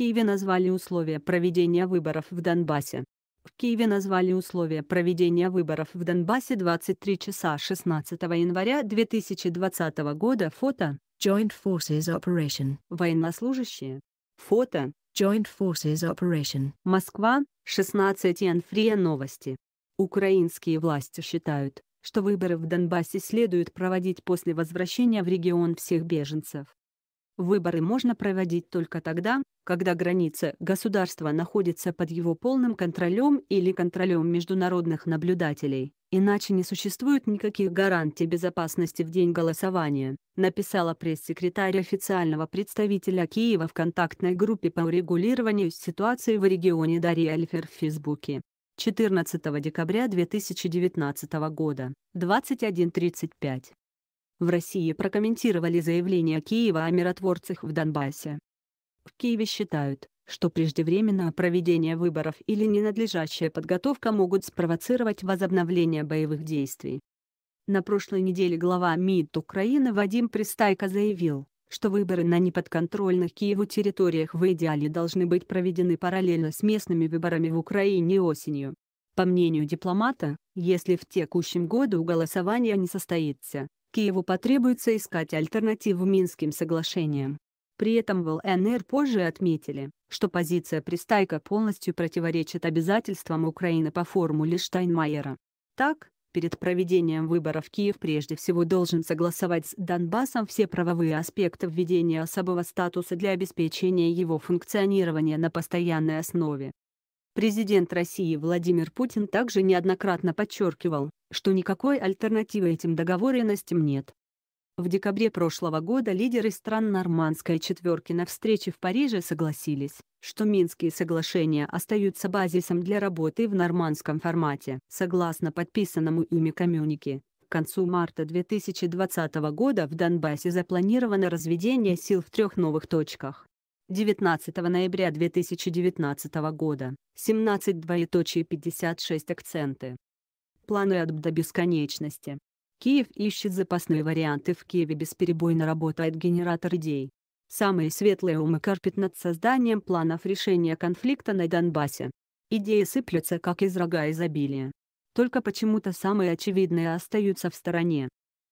Киеве назвали условия проведения выборов в Донбассе. В Киеве назвали условия проведения выборов в Донбассе 23 часа 16 января 2020 года. Фото. Joint Forces Operation. Военнослужащие. Фото. Joint Forces Operation. Москва. 16 января новости. Украинские власти считают, что выборы в Донбассе следует проводить после возвращения в регион всех беженцев. Выборы можно проводить только тогда, когда граница государства находится под его полным контролем или контролем международных наблюдателей. Иначе не существует никаких гарантий безопасности в день голосования, написала пресс-секретарь официального представителя Киева в контактной группе по урегулированию ситуации в регионе Дарья Эльфер в Фейсбуке. 14 декабря 2019 года, 21.35 в России прокомментировали заявление Киева о миротворцах в Донбассе. В Киеве считают, что преждевременное проведение выборов или ненадлежащая подготовка могут спровоцировать возобновление боевых действий. На прошлой неделе глава МИД Украины Вадим Пристайко заявил, что выборы на неподконтрольных Киеву территориях в идеале должны быть проведены параллельно с местными выборами в Украине осенью. По мнению дипломата, если в текущем году голосование не состоится, Киеву потребуется искать альтернативу Минским соглашениям. При этом в ЛНР позже отметили, что позиция Пристайка полностью противоречит обязательствам Украины по формуле Штайнмайера. Так, перед проведением выборов Киев прежде всего должен согласовать с Донбассом все правовые аспекты введения особого статуса для обеспечения его функционирования на постоянной основе. Президент России Владимир Путин также неоднократно подчеркивал, что никакой альтернативы этим договоренностям нет. В декабре прошлого года лидеры стран Нормандской четверки на встрече в Париже согласились, что Минские соглашения остаются базисом для работы в нормандском формате. Согласно подписанному ими коммюнике, к концу марта 2020 года в Донбассе запланировано разведение сил в трех новых точках 19 ноября 2019 года, 17 двоеточие 56 акценты. Планы от до бесконечности. Киев ищет запасные варианты в Киеве бесперебойно работает генератор идей. Самые светлые умы карпят над созданием планов решения конфликта на Донбассе. Идеи сыплются как из рога изобилия. Только почему-то самые очевидные остаются в стороне.